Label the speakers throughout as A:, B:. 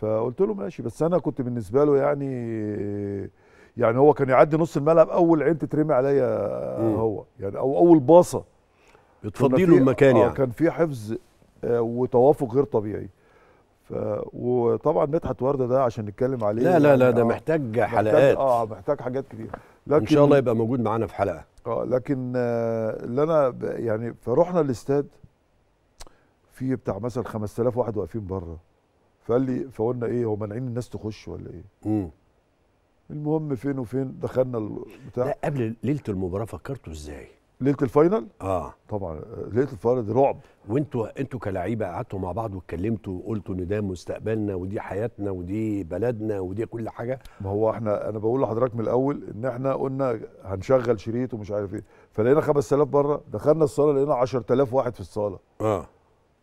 A: فقلت له ماشي بس انا كنت بالنسبه له يعني يعني هو كان يعدي نص الملعب اول عين تترمي عليا هو يعني او اول باصه بتفضي له المكان آه، يعني كان في حفظ آه، وتوافق غير طبيعي ف... وطبعا مدحت ورده ده عشان نتكلم عليه لا لا يعني. لا ده آه، محتاج حلقات اه محتاج حاجات كتير
B: لكن ان شاء الله يبقى موجود معانا في حلقه
A: اه لكن اللي انا يعني فرحنا الاستاد في بتاع مثلا 5000 واحد واقفين بره فقال لي فقلنا ايه هو مانعين الناس تخش ولا ايه؟ امم المهم فين وفين دخلنا البتاع لا قبل ليله المباراه فكرتوا ازاي؟ ليله الفاينل؟ اه طبعا
B: ليله الفاينل دي رعب وانتوا انتوا كلاعيبه قعدتوا مع بعض واتكلمتوا وقلتوا ان ده مستقبلنا
A: ودي حياتنا ودي بلدنا ودي كل حاجه ما هو احنا انا بقول لحضرتك من الاول ان احنا قلنا هنشغل شريط ومش عارف ايه فلقينا 5000 بره دخلنا الصاله لقينا 10000 واحد في الصاله اه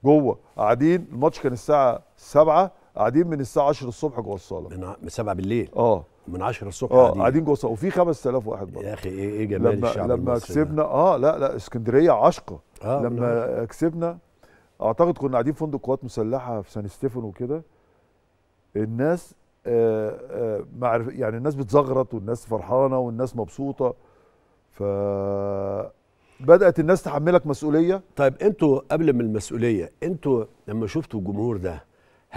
A: جوه قاعدين الماتش كان الساعه 7 قاعدين من الساعه 10 الصبح جوه الصاله من 7 بالليل اه
B: من 10 الصبح اه قاعدين
A: جوه الصاله وفي 5000 واحد برضه يا اخي ايه ايه جمال لما الشعب لما كسبنا اه لا لا اسكندريه عشقه آه لما كسبنا اعتقد كنا قاعدين في فندق قوات مسلحه في سان ستيفن وكده الناس آه آه معرف يعني الناس بتزغرط والناس فرحانه والناس مبسوطه ف بدات الناس تحملك مسؤوليه
B: طيب انتوا قبل من المسؤوليه انتوا لما شفتوا الجمهور ده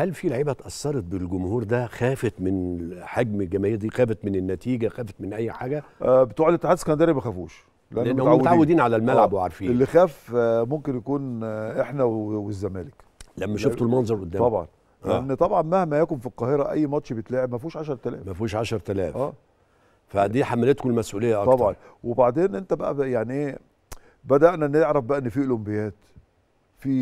B: هل في لعيبه اتاثرت بالجمهور ده خافت من حجم الجماهير دي خافت من النتيجه خافت من اي حاجه
A: آه بتوع الاتحاد الاسكندريه ما خافوش لان هم متعودين. متعودين على الملعب آه. وعارفين اللي خاف آه، ممكن يكون آه، احنا والزمالك لما شفتوا المنظر قدام طبعا آه. لان طبعا مهما يكن في القاهره اي ماتش بيتلعب ما فيهوش 10000 ما فيهوش 10000 اه فدي حملتكم المسؤوليه اكتر طبعا وبعدين انت بقى, بقى يعني ايه بدانا نعرف بقى ان في اولمبياد في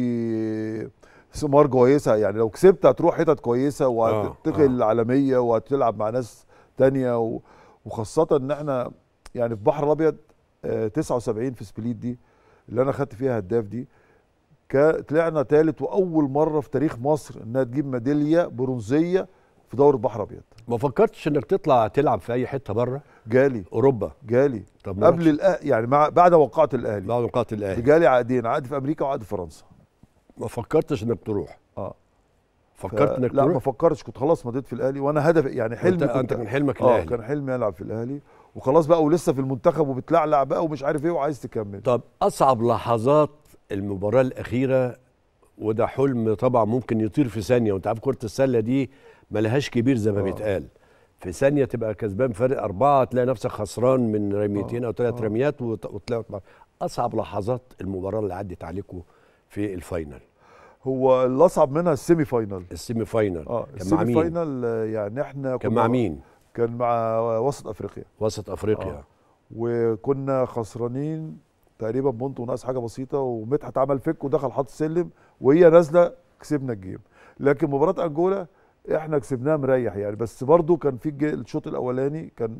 A: ثمار كويسه يعني لو كسبت هتروح حتت كويسه آه، وهتنتقل العالميه آه. وهتلعب مع ناس تانية و... وخاصه ان احنا يعني في بحر الابيض آه 79 في سبليت دي اللي انا خدت فيها هداف دي طلعنا ثالث واول مره في تاريخ مصر انها تجيب ميداليه برونزيه في دوري البحر الابيض ما فكرتش انك تطلع تلعب في اي حته بره جالي اوروبا جالي طب قبل الأ... يعني مع بعد وقعت الاهلي بعد وقعت الاهلي جالي عقدين عقد في امريكا وعقد في فرنسا ما فكرتش انك تروح اه فكرت انك لا تروح؟ ما فكرتش كنت خلاص مضيت في الاهلي وانا هدف يعني حلمي انت, انت كان حلمك الاهلي اه كان حلمي العب في الاهلي وخلاص بقى ولسه في المنتخب وبتلعلع بقى ومش عارف ايه وعايز تكمل طب اصعب لحظات
B: المباراه الاخيره وده حلم طبعا ممكن يطير في ثانيه وانت عارف كره السله دي ملهاش كبير زي ما آه. بيتقال في ثانيه تبقى كسبان فرق اربعه تلاقي نفسك خسران من رميتين آه. او ثلاث آه. رميات وطلعت اصعب لحظات المباراه اللي عدت عليكم في الفاينل هو الاصعب منها السيمي فاينال السيمي فاينال اه كان السيمي
A: فاينال آه، يعني احنا كان مع مين؟ كان مع وسط افريقيا وسط افريقيا آه. وكنا خسرانين تقريبا بونت وناقص حاجه بسيطه ومدحت عمل فك ودخل حط سلم وهي نازله كسبنا الجيم لكن مباراه انجولا احنا كسبناها مريح يعني بس برضو كان في الشوط الاولاني كان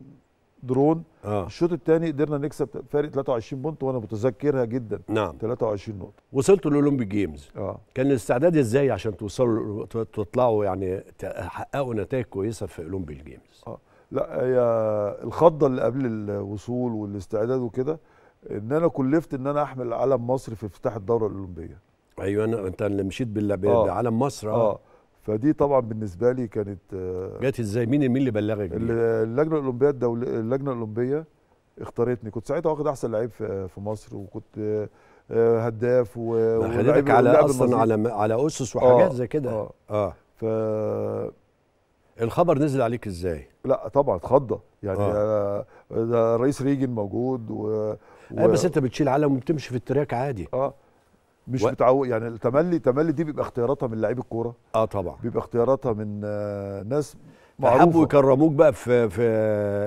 A: درون آه. الشوط الثاني قدرنا نكسب فارق 23 بونت وانا متذكرها جدا نعم 23 نقطه
B: وصلتوا الاولمبيك جيمز آه. كان الاستعداد ازاي عشان توصلوا تطلعوا يعني تحققوا نتائج كويسه في الاولمبيك جيمز آه.
A: لا هي الخضه اللي قبل الوصول والاستعداد وكده ان انا كلفت ان انا احمل علم مصر في افتتاح الدوره الاولمبيه ايوه انا انت اللي مشيت بالعلم آه. مصر اه, آه. فدي طبعا بالنسبه لي كانت جت آه، ازاي مين مين اللي بلغك اللجنه الاولمبيه الدول... اللجنه الاولمبيه اختارتني كنت ساعتها واخد احسن لعيب في مصر وكنت آه، هداف و حضرتك على اصلا على على اسس وحاجات آه زي كده اه, آه. ف
B: الخبر نزل عليك ازاي؟ لا طبعا اتخضى يعني آه. ده
A: رئيس ريجن موجود و, آه، و... آه بس انت بتشيل علم وبتمشي في التراك عادي اه مش و... متعود يعني التملي التملي دي بيبقى اختياراتها من لعيب الكوره اه طبعا بيبقى اختياراتها من آه ناس معروفه حبوا يكرموك بقى في في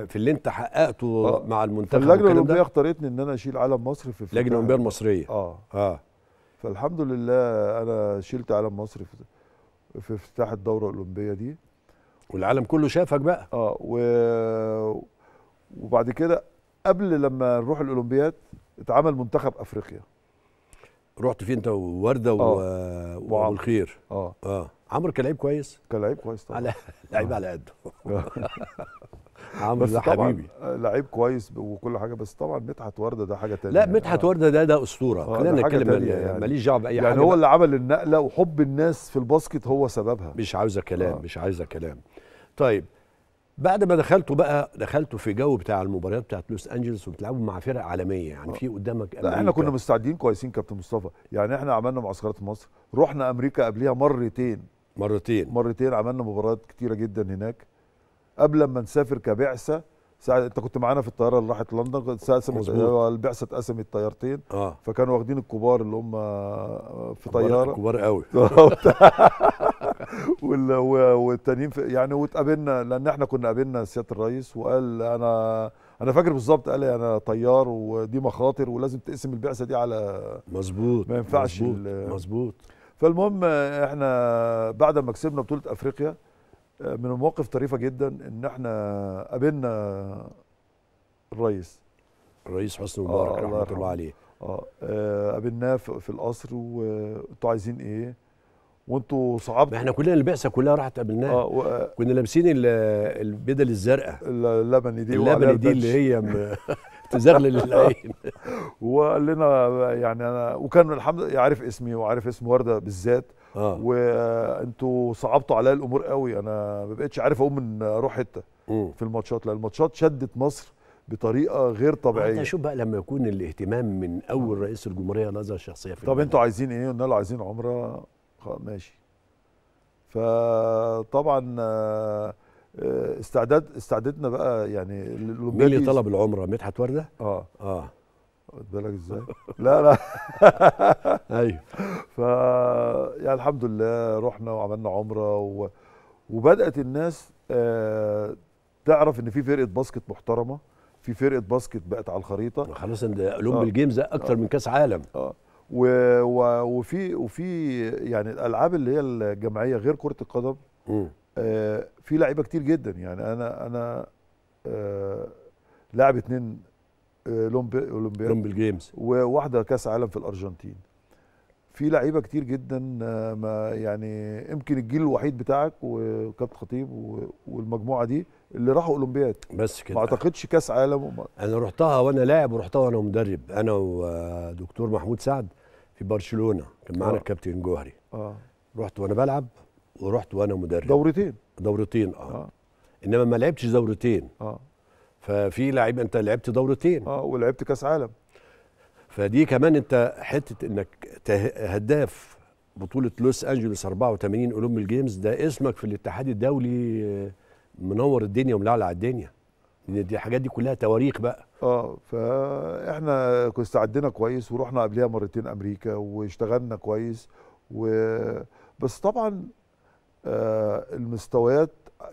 A: في اللي انت حققته آه. مع المنتخب اللجنه الاولمبيه اختارتني ان انا اشيل علم مصر في اللجنه الاولمبيه المصريه اه اه فالحمد لله انا شلت علم مصر في في افتتاح الدوره الاولمبيه دي والعالم كله شافك بقى اه و... وبعد كده قبل لما نروح الاولمبياد اتعمل منتخب افريقيا
B: رحت فيه انت وورده و... اه. والخير اه اه
A: عمرو كان لعيب كويس كان لعيب كويس طبعا على لعيب على قده
B: عمرو ده حبيبي
A: لعيب كويس وكل حاجه بس طبعا مدحت ورده ده حاجه تانية لا مدحت آه. ورده ده ده اسطوره آه خلينا نتكلم يعني. يعني. ماليش دعوه باي يعني حاجه يعني هو اللي عمل النقله وحب الناس في الباسكت هو سببها مش عاوزه كلام آه.
B: مش عاوزه كلام طيب بعد ما دخلته بقى دخلته في جو بتاع المباريات
A: بتاعت لوس انجلوس وبتلعبوا مع فرق عالميه يعني في قدامك أمريكا. لا احنا كنا مستعدين كويسين كابتن مصطفى يعني احنا عملنا معسكرات مصر رحنا امريكا قبليها مرتين مرتين مرتين عملنا مباريات كتيره جدا هناك قبل ما نسافر كبعثه ساعة انت كنت معانا في الطياره اللي راحت لندن اتقسمت البعثه اتقسمت طيارتين آه. فكانوا واخدين الكبار اللي هم في طياره كبار قوي والتانيين يعني واتقابلنا لان احنا كنا قابلنا سياده الرئيس وقال انا انا فاكر بالظبط قال انا طيار ودي مخاطر ولازم تقسم البعثه دي على مظبوط ما ينفعش مظبوط فالمهم احنا بعد ما كسبنا بطوله افريقيا من المواقف طريفه جدا ان احنا قابلنا الرئيس الرئيس حسني آه، مبارك آه رحمه الله عليه اه, آه، قابلناه في القصر وانتوا عايزين ايه؟ وانتوا صعبتوا احنا كلنا البعثه كلها راحت قابلناها آه
B: و... كنا لابسين البدل الزرقاء اللبني دي اللبني دي اللي هي م...
A: تزغلل العين وقال لنا يعني انا وكان الحمد لله عارف اسمي وعارف اسم ورده بالذات آه. وانتوا صعبتوا عليا الامور قوي انا ما بقتش عارف اقوم من اروح حته في الماتشات لان الماتشات شدت مصر
B: بطريقه غير طبيعيه انت شوف بقى لما يكون الاهتمام من اول آه. رئيس الجمهوريه نظر شخصيه في طب انتوا
A: عايزين ايه قلنا له عايزين عمره ماشي فطبعا آه، آه، استعداد استعدادنا بقى يعني مين اللي طلب العمره مدحت ورده اه اه واخد بالك ازاي لا لا ايوه ف يعني الحمد لله رحنا وعملنا عمره و... وبدات الناس آه، تعرف ان في فرقه باسكت محترمه في فرقه باسكت بقت على الخريطه خلاص ده اولمبي آه. الجيمز اكتر آه. من كاس عالم اه وفي وفي يعني الالعاب اللي هي الجماعيه غير كره القدم آه في لعيبه كتير جدا يعني انا انا آه لاعب اثنين آه، اولمبياد اولمبياد جيمز وواحده كاس عالم في الارجنتين في لعيبه كتير جدا آه، ما يعني يمكن الجيل الوحيد بتاعك وكابتن خطيب والمجموعه دي اللي راحوا اولمبياد بس كده ما اعتقدش كاس عالم
B: انا رحتها وانا لاعب ورحتها وانا مدرب انا ودكتور آه، محمود سعد في برشلونه كان معانا آه. الكابتن جوهري اه رحت وانا بلعب ورحت وانا مدرب دورتين دورتين اه, آه. انما ما لعبتش دورتين اه ففي لعيب انت لعبت دورتين اه ولعبت كاس عالم فدي كمان انت حته انك هداف بطوله لوس انجلوس 84 اولمبيك جيمز ده اسمك في الاتحاد الدولي آه، منور الدنيا وملعلع الدنيا دي الحاجات دي كلها تواريخ بقى
A: اه فاحنا استعدنا كويس ورحنا قبلها مرتين امريكا واشتغلنا كويس و بس طبعا آه، المستويات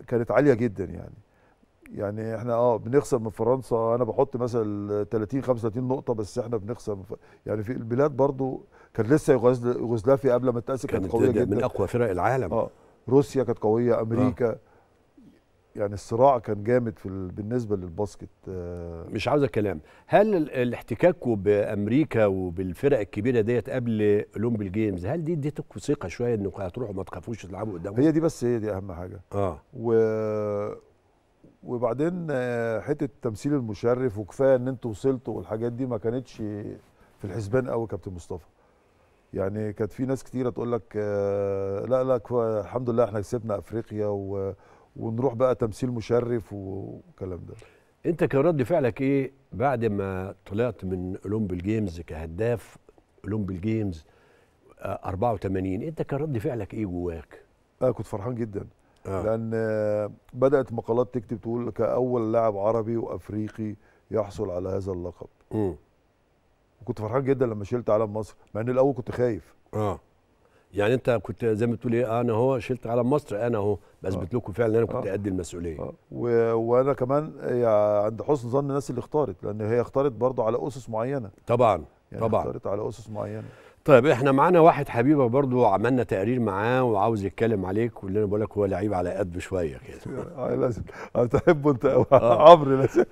A: كانت عاليه جدا يعني يعني احنا اه بنخسر من فرنسا انا بحط مثلا 30 35 نقطه بس احنا بنخسر من ف... يعني في البلاد برضو كان لسه يوغوسلافيا قبل ما تتاسس كانت قويه جدا من اقوى فرق العالم اه روسيا كانت قويه آه. امريكا آه. يعني الصراع كان جامد في بالنسبه للباسكت آه،
B: مش عاوز كلام هل الاحتكاك بامريكا وبالفرق الكبيره ديت قبل اولمبي جيمز هل دي اديتكم ثقه شويه انكم هتروحوا ما تخافوش تلعبوا قدامهم هي دي بس هي دي اهم حاجه
A: اه و... وبعدين آه، حته التمثيل المشرف وكفايه ان انتوا وصلتوا والحاجات دي ما كانتش في الحسبان قوي كابتن مصطفى يعني كانت في ناس كتيره تقول لك آه، لا لا الحمد لله احنا كسبنا افريقيا و ونروح بقى تمثيل مشرف والكلام ده انت كان رد فعلك
B: ايه بعد ما طلعت من اولمبي الجيمز كهداف اولمبي الجيمز 84 آه، انت كان رد فعلك ايه جواك انا كنت فرحان جدا آه.
A: لان آه، بدات مقالات تكتب تقول كاول لاعب عربي وافريقي يحصل على هذا اللقب م. وكنت فرحان جدا لما شلت علم مصر مع ان الاول كنت
B: خايف اه يعني انت كنت زي ما بتقول ايه آه، انا هو شلت علم مصر انا اهو بثبت آه. لكم فعلا انا كنت ادي آه. المسؤوليه آه.
A: و... وانا كمان يعني عند حسن ظن الناس اللي اختارت لان هي اختارت برضه على اسس معينه طبعا يعني طبعا اختارت على اسس معينه
B: طيب احنا معانا واحد حبيبه برضو عملنا تقرير معاه وعاوز يتكلم عليك واللي انا بقول لك هو لعيب على قد شويه
A: كده لازم تحبه انت
B: عمرو لازم